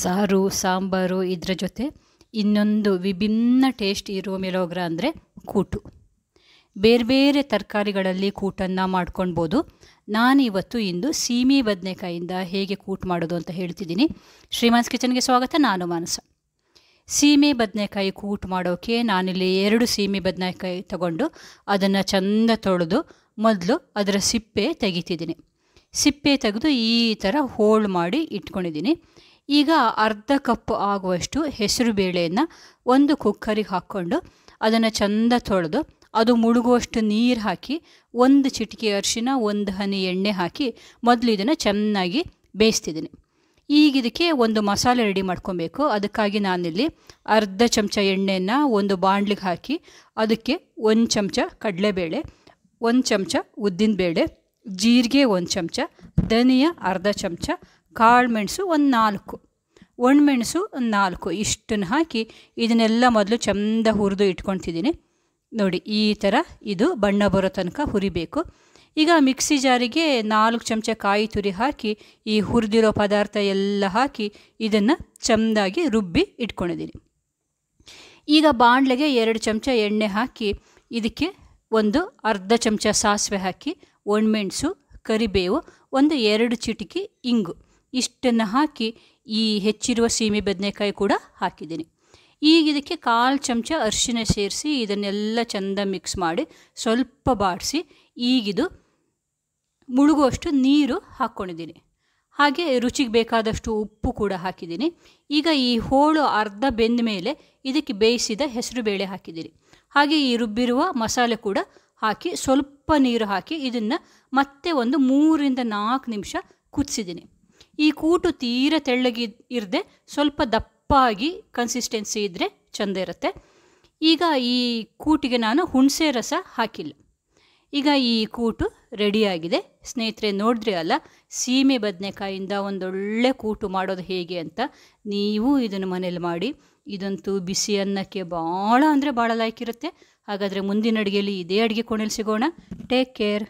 ಸಾರು ಸಾಂಬಾರು ಇದರ ಜೊತೆ ಇನ್ನೊಂದು ವಿಭಿನ್ನ ಟೇಸ್ಟ್ ಇರುವ ಮೇಲೋಗ್ರ ಅಂದರೆ ಕೂಟು ಬೇರೆ ಬೇರೆ ತರಕಾರಿಗಳಲ್ಲಿ ಕೂಟನ್ನು ಮಾಡ್ಕೊಳ್ಬೋದು ನಾನಿವತ್ತು ಇಂದು ಸೀಮೆ ಬದನೆಕಾಯಿಂದ ಹೇಗೆ ಕೂಟ್ ಮಾಡೋದು ಅಂತ ಹೇಳ್ತಿದ್ದೀನಿ ಶ್ರೀಮಾನ್ಸ್ ಕಿಚನ್ಗೆ ಸ್ವಾಗತ ನಾನು ಮಾನಸ ಸೀಮೆ ಬದನೆಕಾಯಿ ಕೂಟ್ ಮಾಡೋಕೆ ನಾನಿಲ್ಲಿ ಎರಡು ಸೀಮೆ ಬದನೆಕಾಯಿ ತಗೊಂಡು ಅದನ್ನು ಚೆಂದ ತೊಳೆದು ಮೊದಲು ಅದರ ಸಿಪ್ಪೆ ತೆಗಿತಿದ್ದೀನಿ ಸಿಪ್ಪೆ ತೆಗೆದು ಈ ಥರ ಹೋಳು ಮಾಡಿ ಇಟ್ಕೊಂಡಿದ್ದೀನಿ ಈಗ ಅರ್ಧ ಕಪ್ ಆಗುವಷ್ಟು ಹೆಸರು ಬೇಳೆಯನ್ನು ಒಂದು ಕುಕ್ಕರಿಗೆ ಹಾಕ್ಕೊಂಡು ಅದನ್ನು ಚೆಂದ ತೊಳೆದು ಅದು ಮುಳುಗುವಷ್ಟು ನೀರು ಹಾಕಿ ಒಂದು ಚಿಟಿಕೆ ಅರಿಶಿನ ಒಂದು ಹನಿ ಎಣ್ಣೆ ಹಾಕಿ ಮೊದಲು ಇದನ್ನು ಚೆನ್ನಾಗಿ ಬೇಯಿಸ್ತಿದ್ದೀನಿ ಈಗ ಇದಕ್ಕೆ ಒಂದು ಮಸಾಲೆ ರೆಡಿ ಮಾಡ್ಕೊಬೇಕು ಅದಕ್ಕಾಗಿ ನಾನಿಲ್ಲಿ ಅರ್ಧ ಚಮಚ ಎಣ್ಣೆಯನ್ನು ಒಂದು ಬಾಣ್ಲಿಗೆ ಹಾಕಿ ಅದಕ್ಕೆ ಒಂದು ಚಮಚ ಕಡಲೆಬೇಳೆ ಒಂದು ಚಮಚ ಉದ್ದಿನ ಬೇಳೆ ಜೀರಿಗೆ ಒಂದು ಚಮಚ ಧನಿಯ ಅರ್ಧ ಚಮಚ ಕಾಳು ಮೆಣಸು ಒಂದು ನಾಲ್ಕು ಒಣಮೆಣಸು ಒಂದು ನಾಲ್ಕು ಇಷ್ಟನ್ನು ಹಾಕಿ ಇದನ್ನೆಲ್ಲ ಮೊದಲು ಚಂದ ಹುರಿದು ಇಟ್ಕೊತಿದ್ದೀನಿ ನೋಡಿ ಈ ಥರ ಇದು ಬಣ್ಣ ಬರೋ ತನಕ ಹುರಿಬೇಕು ಈಗ ಮಿಕ್ಸಿ ಜಾರಿಗೆ ನಾಲ್ಕು ಚಮಚ ಕಾಯಿ ತುರಿ ಹಾಕಿ ಈ ಹುರಿದಿರೋ ಪದಾರ್ಥ ಎಲ್ಲ ಹಾಕಿ ಇದನ್ನು ಚೆಂದಾಗಿ ರುಬ್ಬಿ ಇಟ್ಕೊಂಡಿದ್ದೀನಿ ಈಗ ಬಾಣಲೆಗೆ ಎರಡು ಚಮಚ ಎಣ್ಣೆ ಹಾಕಿ ಇದಕ್ಕೆ ಒಂದು ಅರ್ಧ ಚಮಚ ಸಾಸಿವೆ ಹಾಕಿ ಒಣಮೆಣಸು ಕರಿಬೇವು ಒಂದು ಎರಡು ಚಿಟಿಕಿ ಇಂಗು ಇಷ್ಟನ್ನು ಹಾಕಿ ಈ ಹೆಚ್ಚಿರುವ ಸೀಮೆ ಬದನೆಕಾಯಿ ಕೂಡ ಹಾಕಿದ್ದೀನಿ ಈಗ ಇದಕ್ಕೆ ಕಾಲು ಚಮಚ ಅರಿಶಿನ ಸೇರಿಸಿ ಇದನ್ನೆಲ್ಲ ಚೆಂದ ಮಿಕ್ಸ್ ಮಾಡಿ ಸ್ವಲ್ಪ ಬಾಡಿಸಿ ಈಗಿದು ಮುಳುಗುವಷ್ಟು ನೀರು ಹಾಕ್ಕೊಂಡಿದ್ದೀನಿ ಹಾಗೆ ರುಚಿಗೆ ಬೇಕಾದಷ್ಟು ಉಪ್ಪು ಕೂಡ ಹಾಕಿದ್ದೀನಿ ಈಗ ಈ ಹೋಳು ಅರ್ಧ ಬೆಂದ ಮೇಲೆ ಇದಕ್ಕೆ ಬೇಯಿಸಿದ ಹೆಸರು ಬೇಳೆ ಹಾಕಿದ್ದೀನಿ ಹಾಗೆ ಈ ರುಬ್ಬಿರುವ ಮಸಾಲೆ ಕೂಡ ಹಾಕಿ ಸ್ವಲ್ಪ ನೀರು ಹಾಕಿ ಇದನ್ನು ಮತ್ತೆ ಒಂದು ಮೂರಿಂದ ನಾಲ್ಕು ನಿಮಿಷ ಕುದಿಸಿದ್ದೀನಿ ಈ ಕೂಟು ತೀರ ತೆಳ್ಳಗಿ ಇರದೆ ಸ್ವಲ್ಪ ದಪ್ಪಾಗಿ ಕನ್ಸಿಸ್ಟೆನ್ಸಿ ಇದ್ದರೆ ಚೆಂದ ಇರುತ್ತೆ ಈಗ ಈ ಕೂಟಿಗೆ ನಾನು ಹುಣಸೆ ರಸ ಹಾಕಿಲ್ಲ ಈಗ ಈ ಕೂಟು ರೆಡಿಯಾಗಿದೆ ಸ್ನೇಹಿತರೆ ನೋಡಿದ್ರೆ ಅಲ್ಲ ಸೀಮೆ ಬದನೆಕಾಯಿಂದ ಒಂದೊಳ್ಳೆ ಕೂಟು ಮಾಡೋದು ಹೇಗೆ ಅಂತ ನೀವು ಇದನ್ನು ಮನೇಲಿ ಮಾಡಿ ಇದಂತೂ ಬಿಸಿ ಅನ್ನಕ್ಕೆ ಭಾಳ ಅಂದರೆ ಭಾಳ ಲೈಕ್ ಇರುತ್ತೆ ಹಾಗಾದರೆ ಮುಂದಿನ ಅಡುಗೆಯಲ್ಲಿ ಇದೇ ಅಡುಗೆ ಕೋಣೆಯಲ್ಲಿ ಸಿಗೋಣ ಟೇಕ್ ಕೇರ್